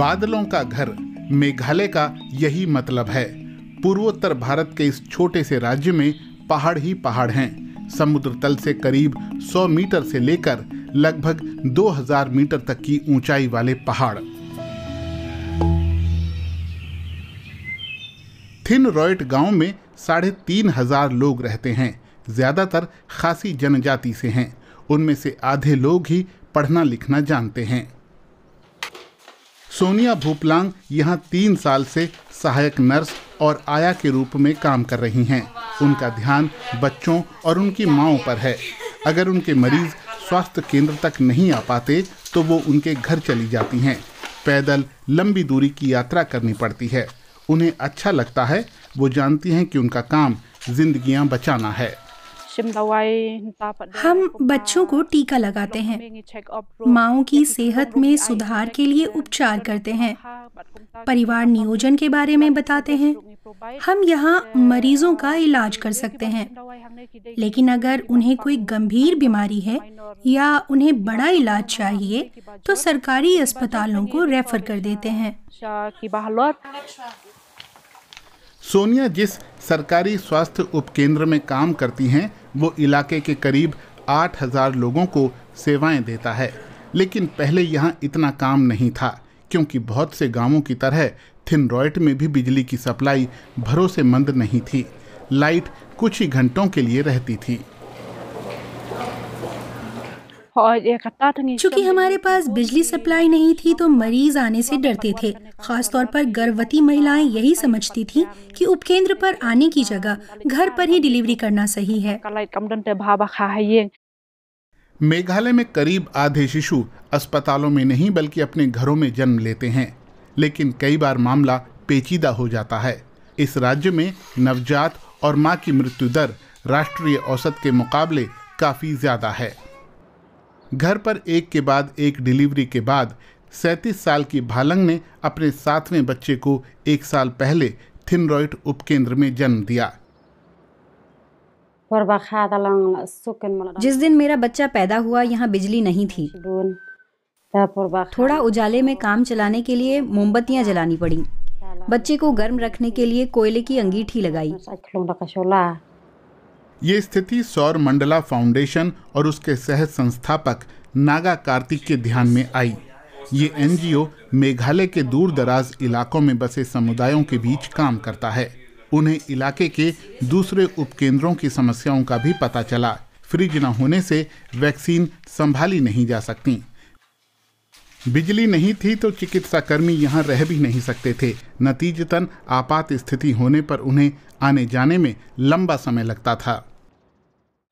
बादलों का घर मेघालय का यही मतलब है पूर्वोत्तर भारत के इस छोटे से राज्य में पहाड़ ही पहाड़ हैं समुद्र तल से करीब 100 मीटर से लेकर लगभग 2000 मीटर तक की ऊंचाई वाले पहाड़ थिन रॉयट गांव में साढ़े तीन हजार लोग रहते हैं ज़्यादातर खासी जनजाति से हैं उनमें से आधे लोग ही पढ़ना लिखना जानते हैं सोनिया भूपलांग यहाँ तीन साल से सहायक नर्स और आया के रूप में काम कर रही हैं उनका ध्यान बच्चों और उनकी माओ पर है अगर उनके मरीज स्वास्थ्य केंद्र तक नहीं आ पाते तो वो उनके घर चली जाती हैं पैदल लंबी दूरी की यात्रा करनी पड़ती है उन्हें अच्छा लगता है वो जानती हैं कि उनका काम जिंदगियां बचाना है हम बच्चों को टीका लगाते हैं माओ की सेहत में सुधार के लिए उपचार करते हैं परिवार नियोजन के बारे तो में बताते हैं हम यहाँ मरीजों का इलाज कर सकते हैं लेकिन अगर उन्हें कोई गंभीर तो बीमारी है या उन्हें बड़ा इलाज चाहिए तो सरकारी अस्पतालों को रेफर कर देते हैं सोनिया जिस सरकारी स्वास्थ्य उपकेंद्र में काम करती हैं वो इलाके के करीब 8000 लोगों को सेवाएं देता है लेकिन पहले यहाँ इतना काम नहीं था क्योंकि बहुत से गांवों की तरह थिनरॉयट में भी बिजली की सप्लाई भरोसेमंद नहीं थी लाइट कुछ ही घंटों के लिए रहती थी और चूँकि हमारे पास बिजली सप्लाई नहीं थी तो मरीज आने से डरते थे खासतौर पर गर्भवती महिलाएं यही समझती थी कि उपकेंद्र पर आने की जगह घर पर ही डिलीवरी करना सही है मेघालय में करीब आधे शिशु अस्पतालों में नहीं बल्कि अपने घरों में जन्म लेते हैं लेकिन कई बार मामला पेचीदा हो जाता है इस राज्य में नवजात और मां की मृत्यु दर राष्ट्रीय औसत के मुकाबले काफ़ी ज़्यादा है घर पर एक के बाद एक डिलीवरी के बाद सैंतीस साल की भालंग ने अपने सातवें बच्चे को एक साल पहले थिनरॉइड उपकेंद्र में जन्म दिया जिस दिन मेरा बच्चा पैदा हुआ यहाँ बिजली नहीं थी थोड़ा उजाले में काम चलाने के लिए मोमबत्तियाँ जलानी पड़ी बच्चे को गर्म रखने के लिए कोयले की अंगीठी लगाई ये स्थिति सौर मंडला फाउंडेशन और उसके सह संस्थापक नागा कार्तिक के ध्यान में आई ये एनजीओ मेघालय के दूर दराज इलाकों में बसे समुदायों के बीच काम करता है उन्हें इलाके के दूसरे उपकेंद्रों की समस्याओं का भी पता चला फ्रिज न होने से वैक्सीन संभाली नहीं जा सकती बिजली नहीं थी तो चिकित्सा कर्मी यहाँ रह भी नहीं सकते थे नतीजतन आपात स्थिति होने पर उन्हें आने जाने में लंबा समय लगता था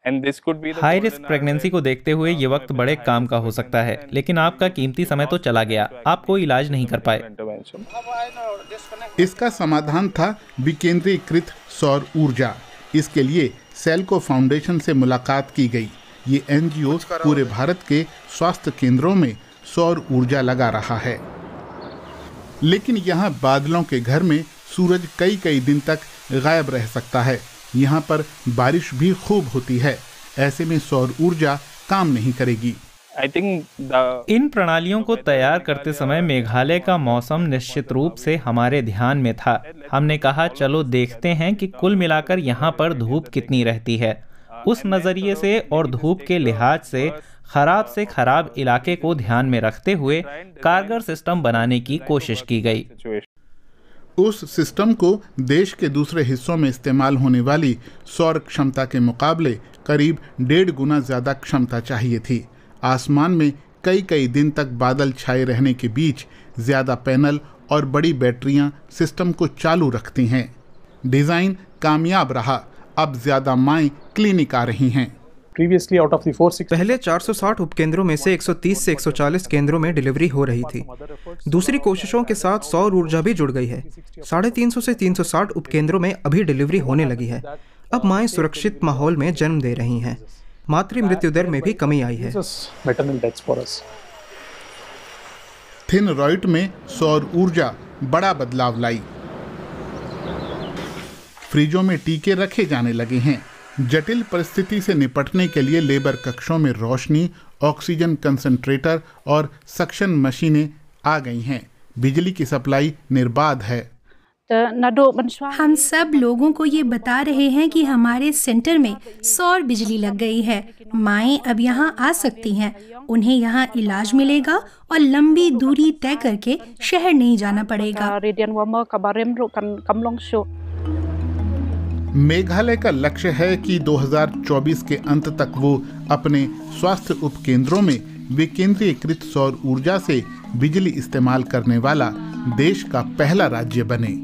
हाई रिस्क प्रेगनेंसी को देखते हुए ये uh, वक्त बड़े काम का हो सकता है लेकिन आपका कीमती समय तो चला गया आप कोई इलाज नहीं कर पाए इसका समाधान था विकेंद्रीकृत सौर ऊर्जा इसके लिए सेल को फाउंडेशन से मुलाकात की गई ये एनजीओ पूरे भारत के स्वास्थ्य केंद्रों में सौर ऊर्जा लगा रहा है लेकिन यहाँ बादलों के घर में सूरज कई कई दिन तक गायब रह सकता है यहाँ पर बारिश भी खूब होती है ऐसे में सौर ऊर्जा काम नहीं करेगी थिंक इन प्रणालियों को तैयार करते समय मेघालय का मौसम निश्चित रूप से हमारे ध्यान में था हमने कहा चलो देखते हैं कि कुल मिलाकर यहाँ पर धूप कितनी रहती है उस नज़रिए से और धूप के लिहाज से खराब से खराब इलाके को ध्यान में रखते हुए कारगर सिस्टम बनाने की कोशिश की गई उस सिस्टम को देश के दूसरे हिस्सों में इस्तेमाल होने वाली सौर क्षमता के मुकाबले करीब डेढ़ गुना ज़्यादा क्षमता चाहिए थी आसमान में कई कई दिन तक बादल छाए रहने के बीच ज़्यादा पैनल और बड़ी बैटरियां सिस्टम को चालू रखती हैं डिज़ाइन कामयाब रहा अब ज़्यादा माएँ क्लिनिक आ रही हैं प्रीवियसली आउट ऑफ द 460 पहले 460 उपकेंद्रों में से 130 से 140 केंद्रों में डिलीवरी हो रही थी दूसरी कोशिशों के साथ सौर ऊर्जा भी जुड़ गई है साढ़े तीन से 360 उपकेंद्रों में अभी डिलीवरी होने लगी है अब माएँ सुरक्षित माहौल में जन्म दे रही हैं मातृ मृत्यु दर में भी कमी आई है थिन रॉइट में सौर ऊर्जा बड़ा बदलाव लाई फ्रिजों में टीके रखे जाने लगे हैं जटिल परिस्थिति से निपटने के लिए लेबर कक्षों में रोशनी ऑक्सीजन कंसंट्रेटर और सक्शन मशीनें आ गई हैं बिजली की सप्लाई निर्बाध है हम सब लोगों को ये बता रहे हैं कि हमारे सेंटर में सौर बिजली लग गई है माए अब यहाँ आ सकती हैं उन्हें यहाँ इलाज मिलेगा और लंबी दूरी तय करके शहर नहीं जाना पड़ेगा हाँ, मेघालय का लक्ष्य है कि 2024 के अंत तक वो अपने स्वास्थ्य उपकेंद्रों में विकेंद्रीकृत सौर ऊर्जा से बिजली इस्तेमाल करने वाला देश का पहला राज्य बने